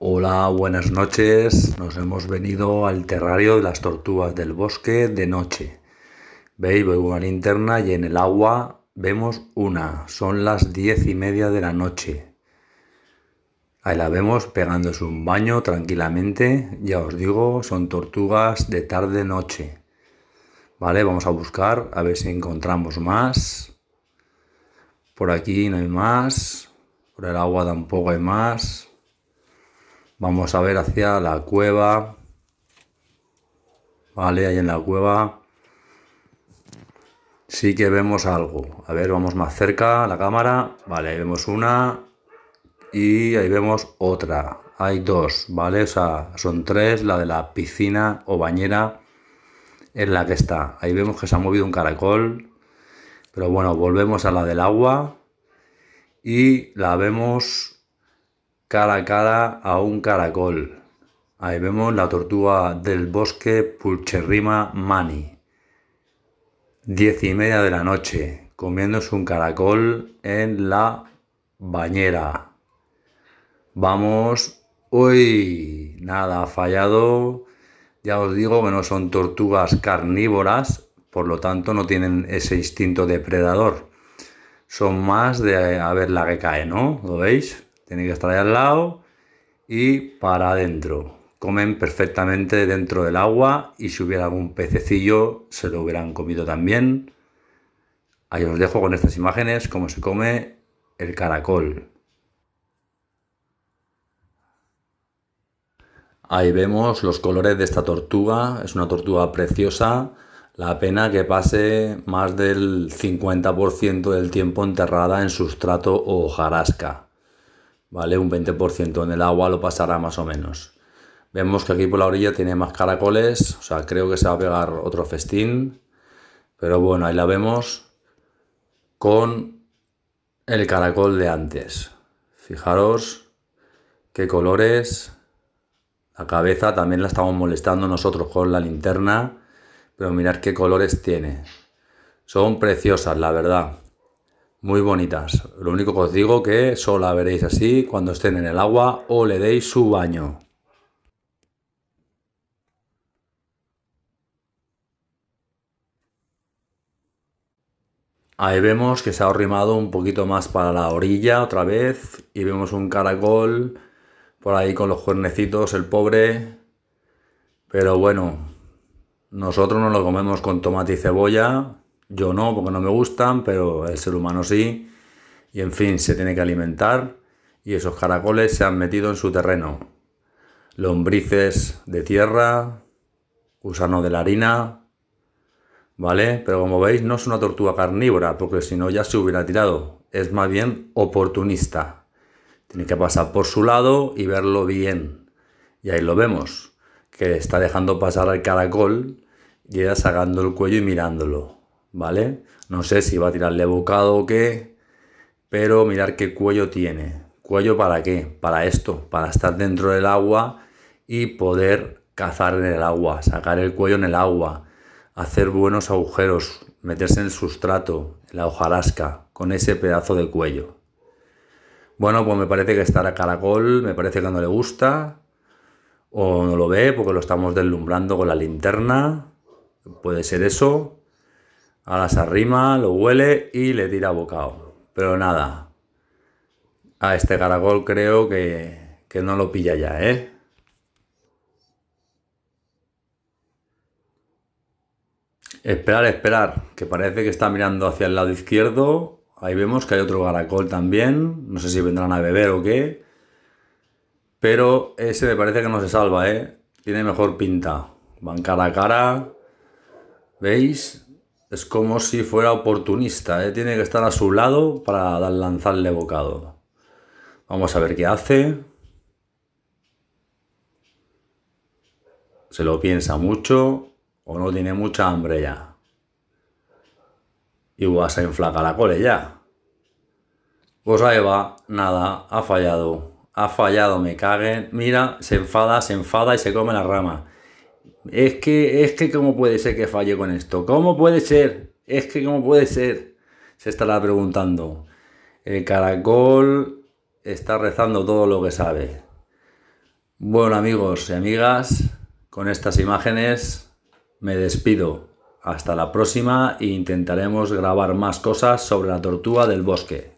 Hola, buenas noches. Nos hemos venido al terrario de las tortugas del bosque de noche. Veis, veo una linterna y en el agua vemos una. Son las diez y media de la noche. Ahí la vemos pegándose un baño tranquilamente. Ya os digo, son tortugas de tarde-noche. Vale, vamos a buscar a ver si encontramos más. Por aquí no hay más. Por el agua tampoco hay más. Vamos a ver hacia la cueva. Vale, ahí en la cueva. Sí que vemos algo. A ver, vamos más cerca a la cámara. Vale, ahí vemos una. Y ahí vemos otra. Hay dos, ¿vale? O sea, son tres. La de la piscina o bañera en la que está. Ahí vemos que se ha movido un caracol. Pero bueno, volvemos a la del agua. Y la vemos cara a cara a un caracol. Ahí vemos la tortuga del bosque Pulcherrima mani. Diez y media de la noche, comiéndose un caracol en la bañera. Vamos. Uy, nada, ha fallado. Ya os digo que no son tortugas carnívoras, por lo tanto no tienen ese instinto depredador. Son más de a ver la que cae, ¿no? ¿Lo veis? tiene que estar ahí al lado y para adentro. Comen perfectamente dentro del agua y si hubiera algún pececillo se lo hubieran comido también. Ahí os dejo con estas imágenes cómo se come el caracol. Ahí vemos los colores de esta tortuga, es una tortuga preciosa. La pena que pase más del 50% del tiempo enterrada en sustrato o hojarasca. ¿vale? Un 20% en el agua lo pasará más o menos. Vemos que aquí por la orilla tiene más caracoles, o sea, creo que se va a pegar otro festín. Pero bueno, ahí la vemos con el caracol de antes. Fijaros qué colores. La cabeza también la estamos molestando nosotros con la linterna, pero mirad qué colores tiene. Son preciosas, la verdad muy bonitas. Lo único que os digo que solo la veréis así cuando estén en el agua o le deis su baño. Ahí vemos que se ha arrimado un poquito más para la orilla otra vez y vemos un caracol por ahí con los cuernecitos, el pobre. Pero bueno, nosotros no lo comemos con tomate y cebolla yo no, porque no me gustan, pero el ser humano sí. Y en fin, se tiene que alimentar y esos caracoles se han metido en su terreno. Lombrices de tierra, gusano de la harina, ¿vale? Pero como veis, no es una tortuga carnívora, porque si no ya se hubiera tirado. Es más bien oportunista. Tiene que pasar por su lado y verlo bien. Y ahí lo vemos, que está dejando pasar al caracol y ella sacando el cuello y mirándolo. ¿vale? No sé si va a tirarle bocado o qué, pero mirar qué cuello tiene. ¿Cuello para qué? Para esto, para estar dentro del agua y poder cazar en el agua, sacar el cuello en el agua, hacer buenos agujeros, meterse en el sustrato, en la hojarasca, con ese pedazo de cuello. Bueno, pues me parece que está a caracol, me parece que no le gusta, o no lo ve porque lo estamos deslumbrando con la linterna, puede ser eso, a las arrima, lo huele y le tira bocado. Pero nada, a este caracol creo que, que no lo pilla ya, ¿eh? Esperar, esperar, que parece que está mirando hacia el lado izquierdo. Ahí vemos que hay otro caracol también. No sé si vendrán a beber o qué. Pero ese me parece que no se salva, ¿eh? Tiene mejor pinta. Van cara a cara. ¿Veis? es como si fuera oportunista, ¿eh? tiene que estar a su lado para lanzarle bocado. Vamos a ver qué hace. Se lo piensa mucho o no tiene mucha hambre ya. Y va a enflaca la cole ya. Pues ahí va, nada, ha fallado. Ha fallado, me caguen. Mira, se enfada, se enfada y se come la rama. Es que, es que, ¿cómo puede ser que falle con esto? ¿Cómo puede ser? Es que, ¿cómo puede ser? Se estará preguntando. El caracol está rezando todo lo que sabe. Bueno, amigos y amigas, con estas imágenes me despido. Hasta la próxima e intentaremos grabar más cosas sobre la tortuga del bosque.